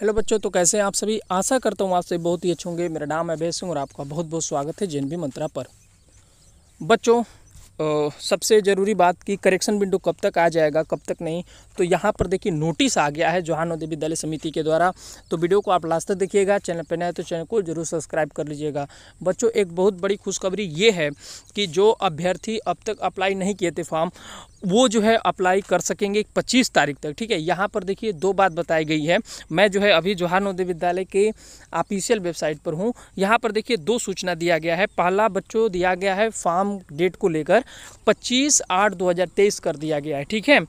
hello बच्चों तो कैसे हैं आप सभी आशा करता हूँ आपसे बहुत ही अच्छे होंगे मेरा नाम है अभय सिंह और आपका बहुत बहुत स्वागत है भी मंत्रा पर बच्चों सबसे ज़रूरी बात कि करेक्शन विंडो कब तक आ जाएगा कब तक नहीं तो यहाँ पर देखिए नोटिस आ गया है जोहानो देवी विद्यालय समिति के द्वारा तो वीडियो को आप लास्ट तक देखिएगा चैनल पर नए तो चैनल को जरूर सब्सक्राइब कर लीजिएगा बच्चों एक बहुत बड़ी खुशखबरी ये है कि जो अभ्यर्थी अब तक अप्लाई नहीं किए थे फॉर्म वो जो है अप्लाई कर सकेंगे 25 तारीख तक ठीक है यहाँ पर देखिए दो बात बताई गई है मैं जो है अभी जोहार नोदय विद्यालय के ऑफिशियल वेबसाइट पर हूँ यहाँ पर देखिए दो सूचना दिया गया है पहला बच्चों दिया गया है फॉर्म डेट को लेकर पच्चीस आठ दो हजार तेईस कर दिया गया है ठीक है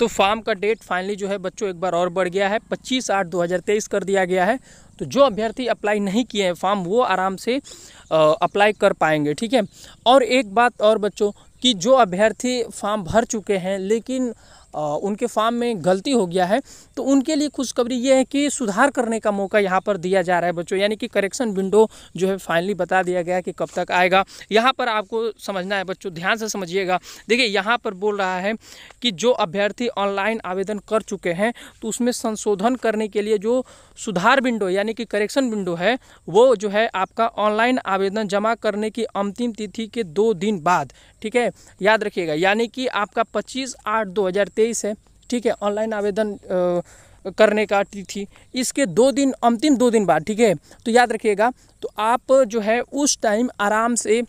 तो फार्म का डेट फाइनली जो है बच्चों एक बार और बढ़ गया है पच्चीस आठ दो हजार तेईस कर दिया गया है तो जो अभ्यर्थी अप्लाई नहीं किए हैं फॉर्म वो आराम से अप्लाई कर पाएंगे ठीक है और एक बात और बच्चों कि जो अभ्यर्थी फॉर्म भर चुके हैं लेकिन उनके फार्म में गलती हो गया है तो उनके लिए खुशखबरी ये है कि सुधार करने का मौका यहाँ पर दिया जा रहा है बच्चों यानी कि करेक्शन विंडो जो है फाइनली बता दिया गया कि कब तक आएगा यहाँ पर आपको समझना है बच्चों ध्यान से समझिएगा देखिए यहाँ पर बोल रहा है कि जो अभ्यर्थी ऑनलाइन आवेदन कर चुके हैं तो उसमें संशोधन करने के लिए जो सुधार विंडो यानी कि करेक्शन विंडो है वो जो है आपका ऑनलाइन आवेदन जमा करने की अंतिम तिथि के दो दिन बाद ठीक है याद रखिएगा यानी कि आपका पच्चीस आठ दो हज़ार तेईस है ठीक है ऑनलाइन आवेदन करने का तिथि इसके दो दिन अंतिम दो दिन बाद ठीक है तो याद रखिएगा तो आप जो है उस टाइम आराम से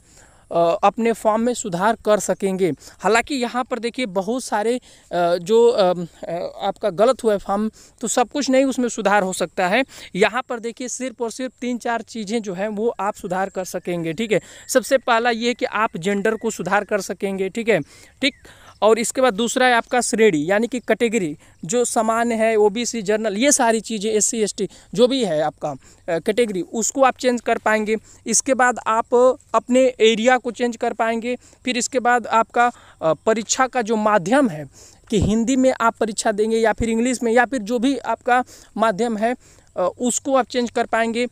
अपने फॉर्म में सुधार कर सकेंगे हालांकि यहाँ पर देखिए बहुत सारे जो आपका गलत हुआ है फॉर्म तो सब कुछ नहीं उसमें सुधार हो सकता है यहाँ पर देखिए सिर्फ और सिर्फ तीन चार चीज़ें जो हैं वो आप सुधार कर सकेंगे ठीक है सबसे पहला ये कि आप जेंडर को सुधार कर सकेंगे ठीक है ठीक और इसके बाद दूसरा है आपका श्रेणी यानी कि कैटेगरी जो सामान्य है ओबीसी जनरल ये सारी चीज़ें एस सी जो भी है आपका कैटेगरी उसको आप चेंज कर पाएंगे इसके बाद आप अपने एरिया को चेंज कर पाएंगे फिर इसके बाद आपका परीक्षा का जो माध्यम है कि हिंदी में आप परीक्षा देंगे या फिर इंग्लिश में या फिर जो भी आपका माध्यम है उसको आप चेंज कर पाएंगे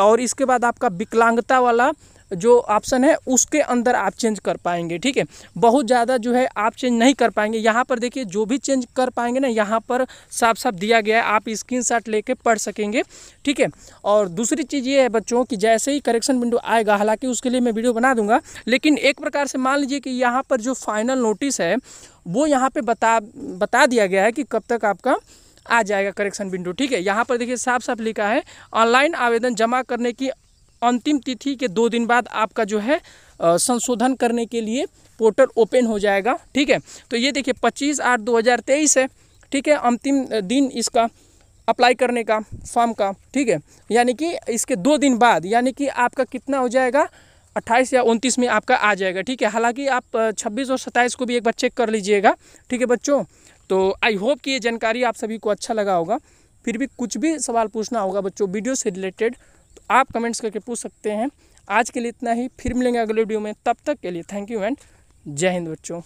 और इसके बाद आपका विकलांगता वाला जो ऑप्शन है उसके अंदर आप चेंज कर पाएंगे ठीक है बहुत ज़्यादा जो है आप चेंज नहीं कर पाएंगे यहाँ पर देखिए जो भी चेंज कर पाएंगे ना यहाँ पर साफ साफ दिया गया है आप स्क्रीन शॉट लेके पढ़ सकेंगे ठीक है और दूसरी चीज़ ये है बच्चों कि जैसे ही करेक्शन विंडो आएगा हालांकि उसके लिए मैं वीडियो बना दूंगा लेकिन एक प्रकार से मान लीजिए कि यहाँ पर जो फाइनल नोटिस है वो यहाँ पर बता बता दिया गया है कि कब तक आपका आ जाएगा करेक्शन विंडो ठीक है यहाँ पर देखिए साफ साफ लिखा है ऑनलाइन आवेदन जमा करने की अंतिम तिथि के दो दिन बाद आपका जो है संशोधन करने के लिए पोर्टल ओपन हो जाएगा ठीक है तो ये देखिए पच्चीस आठ दो हज़ार तेईस है ठीक है अंतिम दिन इसका अप्लाई करने का फॉर्म का ठीक है यानी कि इसके दो दिन बाद यानी कि आपका कितना हो जाएगा अट्ठाईस या उनतीस में आपका आ जाएगा ठीक है हालांकि आप छब्बीस और सत्ताईस को भी एक बार चेक कर लीजिएगा ठीक है बच्चों तो आई होप कि ये जानकारी आप सभी को अच्छा लगा होगा फिर भी कुछ भी सवाल पूछना होगा बच्चों वीडियो से रिलेटेड तो आप कमेंट्स करके पूछ सकते हैं आज के लिए इतना ही फिर मिलेंगे अगले वीडियो में तब तक के लिए थैंक यू एंड जय हिंद बच्चों